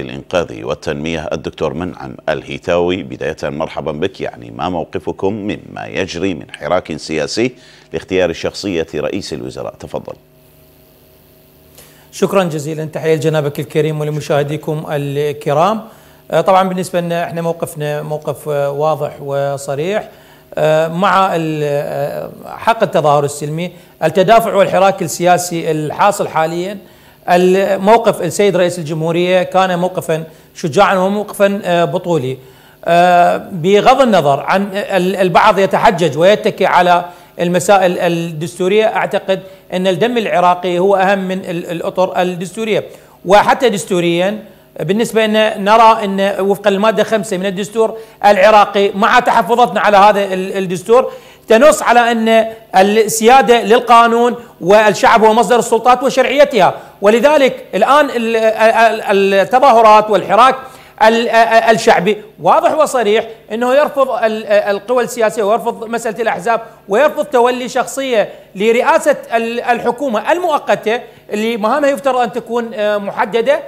الإنقاذ والتنمية الدكتور منعم الهيتاوي بداية مرحبا بك يعني ما موقفكم مما يجري من حراك سياسي لاختيار شخصية رئيس الوزراء تفضل شكرا جزيلا تحية لجنابك الكريم ولمشاهديكم الكرام آه، طبعا بالنسبة لنا احنا موقفنا موقف آه، واضح وصريح آه، مع حق التظاهر السلمي التدافع والحراك السياسي الحاصل حاليا الموقف السيد رئيس الجمهورية كان موقفا شجاعا وموقفا آه، بطولي آه، بغض النظر عن البعض يتحجج ويتكي على المسائل الدستورية أعتقد أن الدم العراقي هو أهم من الأطر الدستورية وحتى دستوريا بالنسبة أن نرى أن وفق المادة خمسة من الدستور العراقي مع تحفظاتنا على هذا الدستور تنص على أن السيادة للقانون والشعب هو مصدر السلطات وشرعيتها ولذلك الآن التظاهرات والحراك الشعبي واضح وصريح انه يرفض القوى السياسيه ويرفض مساله الاحزاب ويرفض تولي شخصيه لرئاسه الحكومه المؤقته اللي مهامها يفترض ان تكون آه، محدده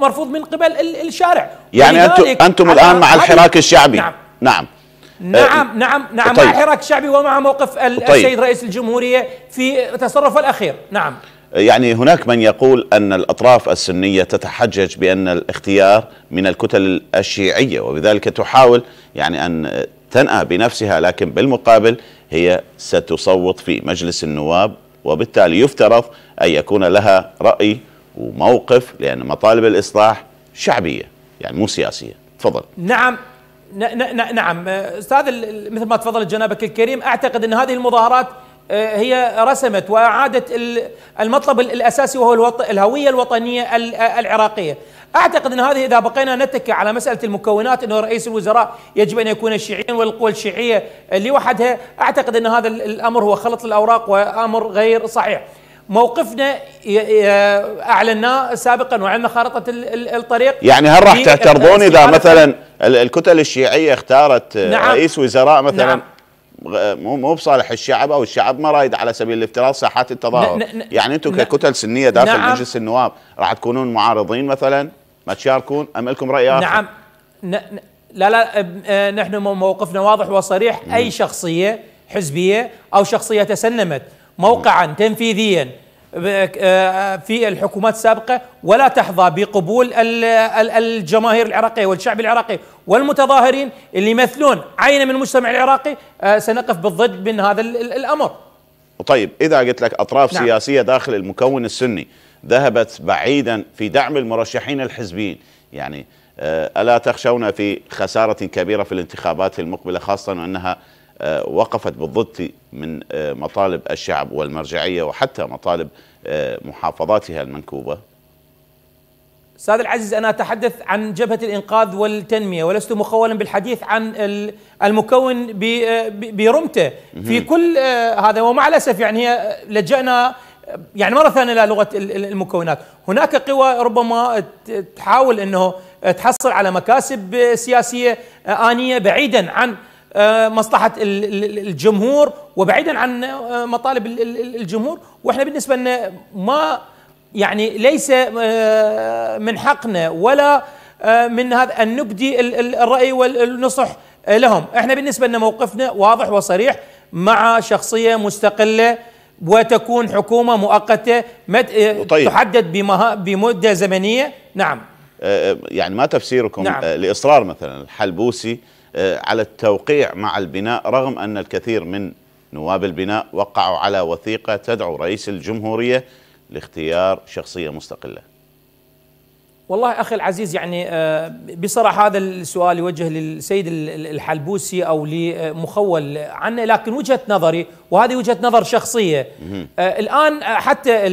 مرفوض من قبل الشارع يعني انتم انتم الان مع الحراك الشعبي نعم نعم نعم آه، نعم نعم, نعم، طيب. مع الحراك الشعبي ومع موقف طيب. السيد طيب. رئيس الجمهوريه في تصرفه الاخير نعم يعني هناك من يقول أن الأطراف السنية تتحجج بأن الاختيار من الكتل الشيعية وبذلك تحاول يعني أن تنأى بنفسها لكن بالمقابل هي ستصوت في مجلس النواب وبالتالي يفترض أن يكون لها رأي وموقف لأن مطالب الإصلاح شعبية يعني مو سياسية تفضل نعم نعم استاذ مثل ما تفضل جنابك الكريم اعتقد ان هذه المظاهرات آه، هي رسمت واعادت المطلب الاساسي وهو الهويه الوطنيه آه، العراقيه. اعتقد ان هذه اذا بقينا نتكي على مساله المكونات انه رئيس الوزراء يجب ان يكون شيعيا والقوى الشيعيه لوحدها، اعتقد ان هذا الامر هو خلط الاوراق وامر غير صحيح. موقفنا آه، اعلناه سابقا وعلنا خارطه الطريق يعني هل راح تعترضون اذا مثلا الكتل الشيعيه اختارت نعم رئيس وزراء مثلا نعم مو مو بصالح الشعب او الشعب ما رايد على سبيل الافتراض ساحات التظاهر يعني انتم ككتل سنيه داخل نعم مجلس النواب راح تكونون معارضين مثلا ما تشاركون ام لكم راي اخر نعم لا لا آه، نحن موقفنا واضح وصريح اي شخصيه حزبيه او شخصيه تسلمت موقعا تنفيذيا آه، في الحكومات السابقة ولا تحظى بقبول الجماهير العراقية والشعب العراقي والمتظاهرين اللي يمثلون عينة من المجتمع العراقي آه، سنقف بالضد من هذا الأمر طيب إذا قلت لك أطراف نعم. سياسية داخل المكون السني ذهبت بعيدا في دعم المرشحين الحزبيين يعني آه، ألا تخشون في خسارة كبيرة في الانتخابات المقبلة خاصة وأنها آه، وقفت بالضد من آه، مطالب الشعب والمرجعية وحتى مطالب آه، محافظاتها المنكوبة أستاذ العزيز أنا أتحدث عن جبهة الإنقاذ والتنمية ولست مخولا بالحديث عن المكون برمته في كل هذا ومع الأسف يعني هي لجأنا يعني مرة ثانية لغة المكونات هناك قوى ربما تحاول أنه تحصل على مكاسب سياسية آنية بعيدا عن آه، مصلحه الجمهور وبعيدا عن آه، مطالب الجمهور واحنا بالنسبه لنا ما يعني ليس آه، من حقنا ولا من هذا ان نبدي الراي والنصح لهم احنا بالنسبه لنا موقفنا واضح وصريح مع شخصيه مستقله وتكون حكومه مؤقته مد... طيب. تحدد بمها... بمده زمنيه نعم يعني ما تفسيركم نعم. لاصرار مثلا الحلبوسي آه، على التوقيع مع البناء رغم أن الكثير من نواب البناء وقعوا على وثيقة تدعو رئيس الجمهورية لاختيار شخصية مستقلة والله أخي العزيز يعني آه، بصراحة هذا السؤال يوجه للسيد الحلبوسي أو لمخول عنه لكن وجهة نظري وهذه وجهة نظر شخصية آه، الآن حتى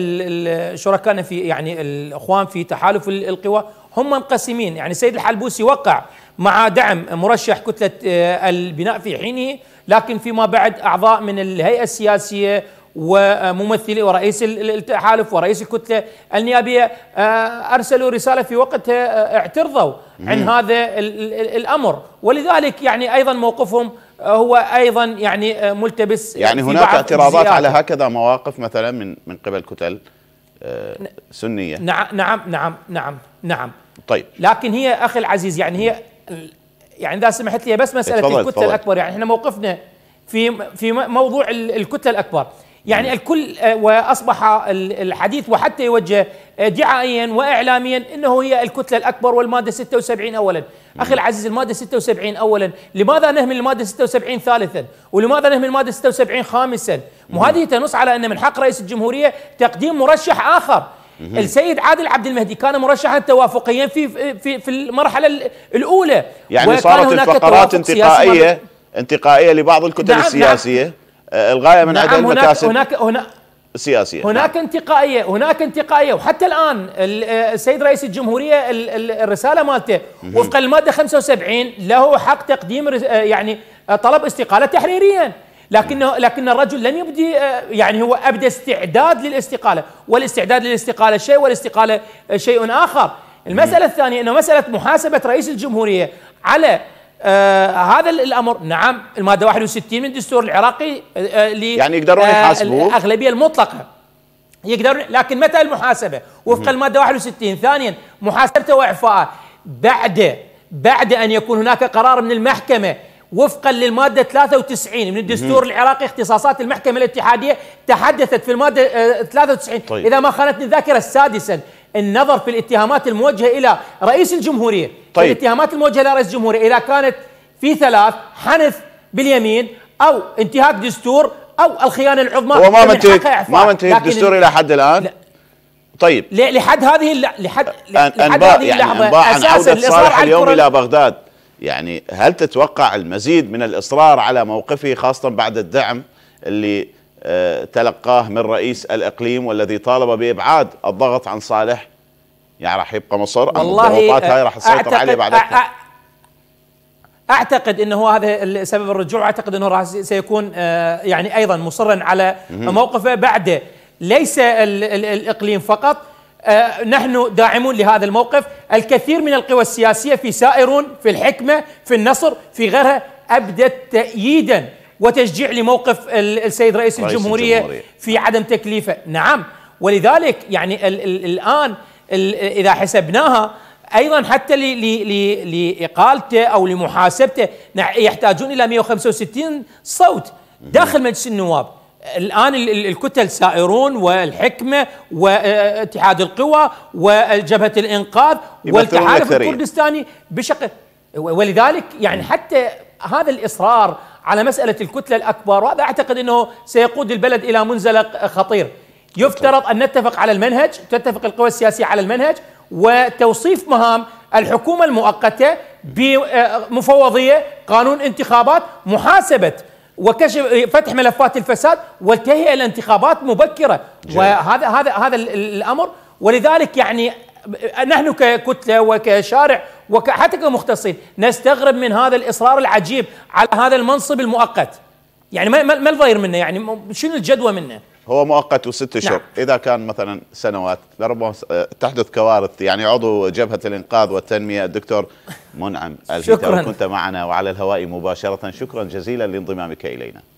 شركائنا في يعني الأخوان في تحالف القوى هم منقسمين يعني السيد الحلبوسي وقع مع دعم مرشح كتلة آه، البناء في حينه لكن فيما بعد أعضاء من الهيئة السياسية وممثلي ورئيس التحالف ورئيس الكتلة النيابية آه، أرسلوا رسالة في وقتها آه، اعترضوا عن هذا الأمر ولذلك يعني أيضا موقفهم هو أيضا يعني ملتبس يعني هناك اعتراضات على هكذا مواقف مثلا من من قبل كتل سنية نعم نعم نعم نعم نعم طيب لكن هي أخي العزيز يعني هي يعني اذا سمحت لي بس مساله اتفضل الكتله اتفضل. الاكبر يعني احنا موقفنا في في موضوع الكتله الاكبر يعني نعم. الكل آه، واصبح الحديث وحتى يوجه آه، دعائيا واعلاميا انه هي الكتله الاكبر والماده 76 اولا، نعم. اخي العزيز الماده 76 اولا، لماذا نهمل الماده 76 ثالثا؟ ولماذا نهمل الماده 76 خامسا؟ نعم. وهذه تنص على ان من حق رئيس الجمهوريه تقديم مرشح اخر السيد عادل عبد المهدي كان مرشحا توافقيا في في في المرحله الاولى يعني صارت الفقرات انتقائيه انتقائيه لبعض الكتل نعم،, نعم السياسيه نعم الغايه من نعم عدم المكاسب هناك هناك السياسيه هناك نعم. انتقائيه هناك انتقائيه وحتى الان آه، السيد رئيس الجمهوريه الرساله مالته وفقا الماده 75 له حق تقديم آه، يعني طلب استقاله تحريريا لكنه لكن الرجل لن يبدي آه، يعني هو ابدى استعداد للاستقاله والاستعداد للاستقاله شيء والاستقاله شيء اخر المساله الثانيه انه مساله محاسبه رئيس الجمهوريه على آه هذا الامر نعم الماده 61 من الدستور العراقي آه يعني يقدرون يحاسبوه آه الاغلبيه المطلقه يقدرون لكن متى المحاسبه؟ وفق الماده 61 ثانيا محاسبته واعفائه بعد بعد ان يكون هناك قرار من المحكمه وفقا للماده 93 من الدستور العراقي اختصاصات المحكمه الاتحاديه تحدثت في الماده 93 آه، طيب. اذا ما خانتني الذاكره سادسا النظر في الاتهامات الموجهه الى رئيس الجمهوريه طيب. الاتهامات الموجهه الى رئيس الجمهوريه اذا كانت في ثلاث حنث باليمين او انتهاك دستور او الخيانه العظمى وما ما منتهك ما منتهك دستور الى حد الان لا طيب لحد هذه لحد لحد هذه اللحظه يعني اساسا عن عوده صالح اليوم الى بغداد يعني هل تتوقع المزيد من الإصرار على موقفه خاصة بعد الدعم اللي آه، تلقاه من رئيس الإقليم والذي طالب بإبعاد الضغط عن صالح يعني راح يبقى مصر أم الضغوطات هاي راح تسيطر عليه بعد اعتقد انه هذا سبب الرجوع اعتقد انه راح سيكون آه، يعني ايضا مصرا على موقفه بعده ليس الاقليم فقط آه، نحن داعمون لهذا الموقف الكثير من القوى السياسية في سائرون في الحكمة في النصر في غيرها أبدت تأييدا وتشجيع لموقف السيد رئيس, رئيس الجمهورية, الجمهورية في عدم تكليفه نعم ولذلك يعني الـ الـ الآن الـ إذا حسبناها ايضا حتى لاقالته او لمحاسبته يحتاجون الى 165 صوت داخل مجلس النواب الآن الكتل سائرون والحكمة واتحاد القوى وجبهة الإنقاذ والتحالف الكردستاني بشكل ولذلك يعني حتى هذا الإصرار على مسألة الكتلة الأكبر وهذا أعتقد أنه سيقود البلد إلى منزلق خطير يفترض أن نتفق على المنهج تتفق القوى السياسية على المنهج وتوصيف مهام الحكومة المؤقتة بمفوضية قانون انتخابات محاسبة وكشف فتح ملفات الفساد والتهيئه الانتخابات مبكره جميل. وهذا هذا هذا الامر ولذلك يعني نحن ككتله وكشارع وحتى كمختصين نستغرب من هذا الاصرار العجيب على هذا المنصب المؤقت يعني ما ما الظاهر منه يعني شنو الجدوى منه هو مؤقت وست اشهر نعم. اذا كان مثلا سنوات لربما آه، تحدث كوارث يعني عضو جبهه الانقاذ والتنميه الدكتور منعم الفتاوي كنت معنا وعلى الهواء مباشره شكرا جزيلا لانضمامك الينا